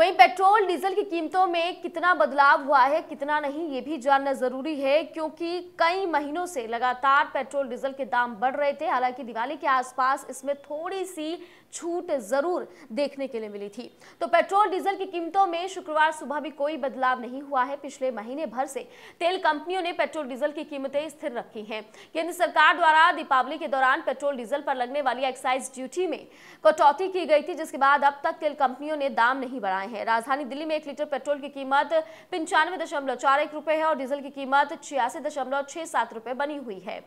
वहीं petrol diesel की कीमतों में कितना बदलाव हुआ है कितना नहीं ये भी जानना ज़रूरी है क्योंकि कई महीनों से लगातार पेट्रोल डीजल के दाम बढ़ रहे थे हालांकि दिवाली के आसपास इसमें थोड़ी सी छूट ज़रूर देखने के लिए मिली थी तो पेट्रोल डीजल की कीमतों में शुक्रवार सुबह भी कोई बदलाव नहीं हुआ है पिछले महीने भर से तेल कंपनियों ने पेट्रोल डीजल की कीमतें स्थिर रखी हैं केंद्र सरकार द्वारा दीपावली के दौरान पेट्रोल डीजल पर लगने वाली एक्साइज ड्यूटी में कटौती की गई थी जिसके बाद अब तक तेल कंपनियों ने दाम नहीं बढ़ाए है राजधानी दिल्ली में एक लीटर पेट्रोल की कीमत पंचानवे दशमलव चार एक रुपए है और डीजल की कीमत छियासी दशमलव छह सात रुपए बनी हुई है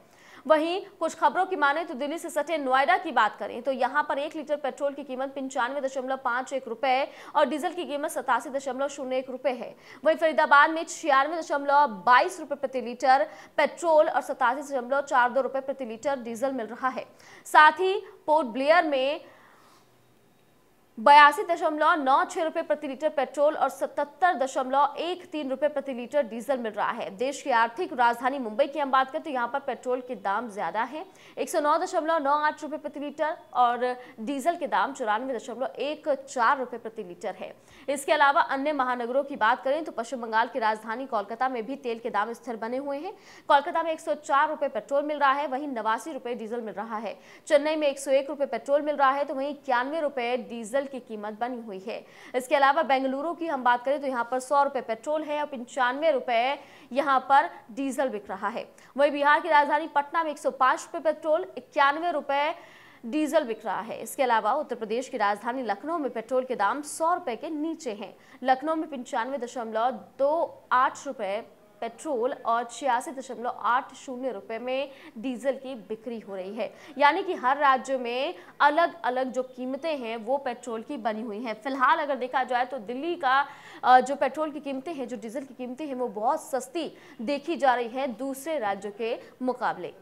वहीं कुछ खबरों की माने तो दिल्ली से सटे नोएडा की बात करें तो यहां पर एक लीटर पेट्रोल की कीमत पंचानवे दशमलव पांच एक रुपए और डीजल की कीमत सतासी दशमलव शून्य एक रुपए है वहीं फरीदाबाद में छियानवे दशमलव बाईस रुपए प्रति लीटर पेट्रोल और सतासी दशमलव चार दो रुपए प्रति लीटर डीजल मिल रहा है साथ ही पोर्ट ब्लेयर में बयासी दशमलव नौ छह रुपए प्रति लीटर पेट्रोल और सतहत्तर दशमलव एक तीन रुपए प्रति लीटर डीजल मिल रहा है देश की आर्थिक राजधानी मुंबई की हम बात करें तो यहाँ पर पेट्रोल के दाम ज्यादा हैं एक सौ नौ दशमलव नौ आठ रुपए प्रति लीटर और डीजल के दाम चौरानवे दशमलव एक चार रुपए प्रति लीटर है इसके अलावा अन्य महानगरों की बात करें तो पश्चिम बंगाल की राजधानी कोलकाता में भी तेल के दाम स्थिर बने हुए हैं कोलकाता में एक सौ चार रुपए पेट्रोल मिल रहा है वहीं नवासी रुपए डीजल मिल रहा है चेन्नई में एक सौ एक रुपए पेट्रोल मिल रहा है तो वहीं इक्यानवे रुपए डीजल डीजल की कीमत बनी हुई है इसके अलावा बेंगलुरु की हम बात करें तो यहाँ पर सौ रुपए पेट्रोल है और पंचानवे रुपए यहाँ पर डीजल बिक रहा है वही बिहार की राजधानी पटना में एक रुपए पेट्रोल इक्यानवे रुपए डीजल बिक रहा है इसके अलावा उत्तर प्रदेश की राजधानी लखनऊ में पेट्रोल के दाम सौ रुपए के नीचे हैं लखनऊ में पंचानवे दशमलव दो आठ रुपए पेट्रोल और छियासी दशमलव आठ शून्य रुपये में डीजल की बिक्री हो रही है यानी कि हर राज्य में अलग अलग जो कीमतें हैं वो पेट्रोल की बनी हुई हैं फिलहाल अगर देखा जाए तो दिल्ली का जो पेट्रोल की कीमतें हैं जो डीजल की कीमतें हैं वो बहुत सस्ती देखी जा रही है दूसरे राज्यों के मुकाबले